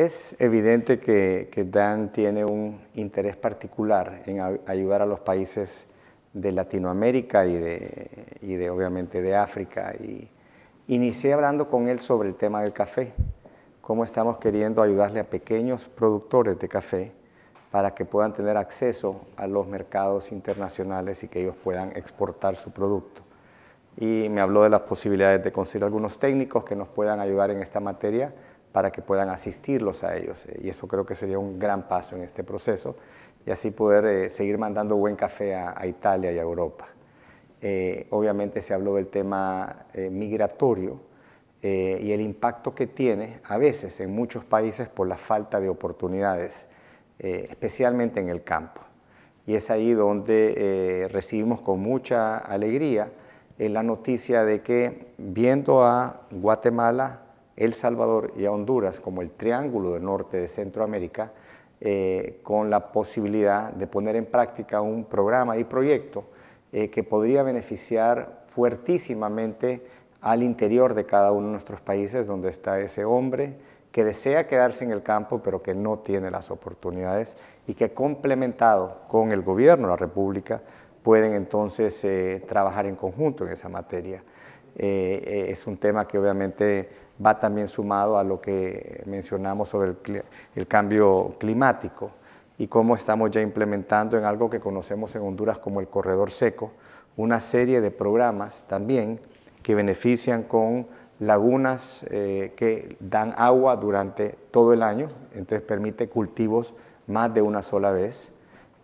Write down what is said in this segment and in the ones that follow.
Es evidente que, Dan tiene un interés particular en ayudar a los países de Latinoamérica y de, obviamente de África. Y inicié hablando con él sobre el tema del café, cómo estamos queriendo ayudarle a pequeños productores de café para que puedan tener acceso a los mercados internacionales y que ellos puedan exportar su producto. Y me habló de las posibilidades de conseguir algunos técnicos que nos puedan ayudar en esta materia para que puedan asistirlos a ellos. Eh, y eso creo que sería un gran paso en este proceso y así poder eh, seguir mandando buen café a, Italia y a Europa. Eh, obviamente se habló del tema migratorio y el impacto que tiene a veces en muchos países por la falta de oportunidades, especialmente en el campo. Y es ahí donde recibimos con mucha alegría la noticia de que viendo a Guatemala, el Salvador y a Honduras como el triángulo del norte de Centroamérica, eh, con la posibilidad de poner en práctica un programa y proyecto eh, que podría beneficiar fuertísimamente al interior de cada uno de nuestros países donde está ese hombre que desea quedarse en el campo pero que no tiene las oportunidades y que complementado con el gobierno de la República pueden entonces eh, trabajar en conjunto en esa materia. Eh, es un tema que obviamente va también sumado a lo que mencionamos sobre el, cambio climático y cómo estamos ya implementando en algo que conocemos en Honduras como el corredor seco, una serie de programas también que benefician con lagunas eh, que dan agua durante todo el año, entonces permite cultivos más de una sola vez,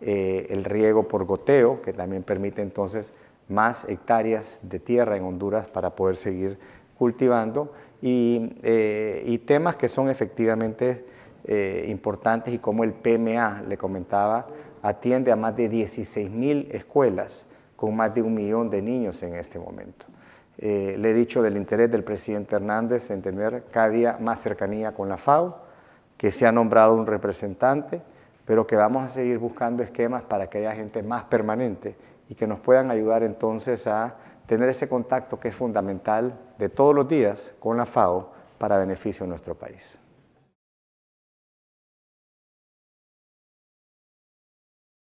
eh, el riego por goteo, que también permite entonces más hectáreas de tierra en Honduras para poder seguir cultivando y, eh, temas que son efectivamente eh, importantes y como el PMA, le comentaba, atiende a más de 16.000 escuelas con más de un millón de niños en este momento. Eh, le he dicho del interés del presidente Hernández en tener cada día más cercanía con la FAO, que se ha nombrado un representante, pero que vamos a seguir buscando esquemas para que haya gente más permanente y que nos puedan ayudar entonces a tener ese contacto que es fundamental de todos los días con la FAO para beneficio de nuestro país.